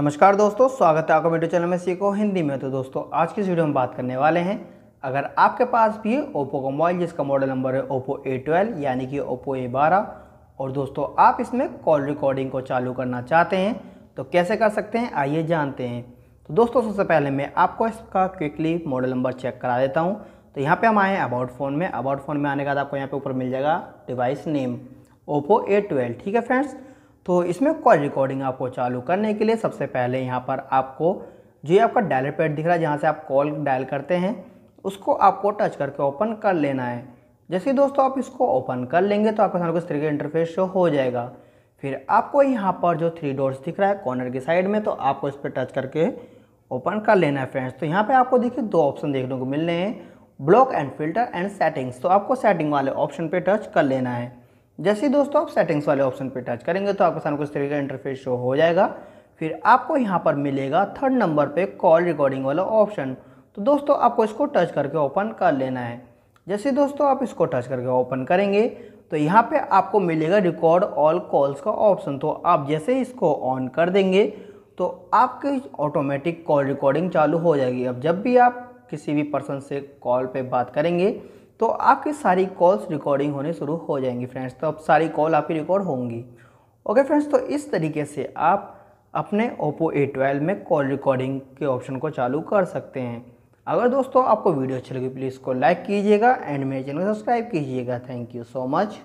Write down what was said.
नमस्कार दोस्तों स्वागत है आपका वीडियो चैनल में सीखो हिंदी में तो दोस्तों आज की वीडियो में बात करने वाले हैं अगर आपके पास भी ओप्पो का मोबाइल जिसका मॉडल नंबर है ओप्पो ए ट्वेल्व यानी कि ओप्पो ए बारह और दोस्तों आप इसमें कॉल रिकॉर्डिंग को चालू करना चाहते हैं तो कैसे कर सकते हैं आइए जानते हैं तो दोस्तों सबसे पहले मैं आपको इसका क्विकली मॉडल नंबर चेक करा देता हूँ तो यहाँ पर हम आए हैं अबाउट फ़ोन में अबाउट फ़ोन में आने के बाद आपको यहाँ पर ऊपर मिल जाएगा device name Oppo A twelve ठीक है फ्रेंड्स तो इसमें कॉल रिकॉर्डिंग आपको चालू करने के लिए सबसे पहले यहाँ पर आपको जो ये आपका डायल पैड दिख रहा है जहाँ से आप कॉल डायल करते हैं उसको आपको टच करके ओपन कर लेना है जैसे दोस्तों आप इसको ओपन कर लेंगे तो आपके सामने कुछ तरीके इंटरफेस शो हो जाएगा फिर आपको यहाँ पर जो थ्री डोर्स दिख रहा है कॉर्नर की साइड में तो आपको इस पर टच करके ओपन कर लेना है फ्रेंड्स तो यहाँ पर आपको देखिए दो ऑप्शन देखने को मिल रहे हैं block and filter and settings तो आपको सेटिंग वाले ऑप्शन पर टच कर लेना है जैसे ही दोस्तों आप सेटिंग्स वाले ऑप्शन पर टच करेंगे तो आपके सामने कुछ तरीके का इंटरफेस शो हो जाएगा फिर आपको यहाँ पर मिलेगा थर्ड नंबर पे कॉल रिकॉर्डिंग वाला ऑप्शन तो दोस्तों आपको इसको टच करके ओपन कर लेना है जैसे दोस्तों आप इसको टच करके ओपन करेंगे तो यहाँ पे आपको मिलेगा रिकॉर्ड ऑल कॉल्स का ऑप्शन तो आप जैसे ही इसको ऑन कर देंगे तो आपकी ऑटोमेटिक कॉल रिकॉर्डिंग चालू हो जाएगी अब जब भी आप किसी भी पर्सन से कॉल पे बात करेंगे तो आपकी सारी कॉल्स रिकॉर्डिंग होने शुरू हो जाएंगी फ्रेंड्स तो अब सारी कॉल आपकी रिकॉर्ड होंगी ओके फ्रेंड्स तो इस तरीके से आप अपने ओप्पो ए ट्वेल्व में कॉल रिकॉर्डिंग के ऑप्शन को चालू कर सकते हैं अगर दोस्तों आपको वीडियो अच्छी लगी प्लीज़ को लाइक कीजिएगा एंड मेरे चैनल को सब्सक्राइब कीजिएगा थैंक यू सो मच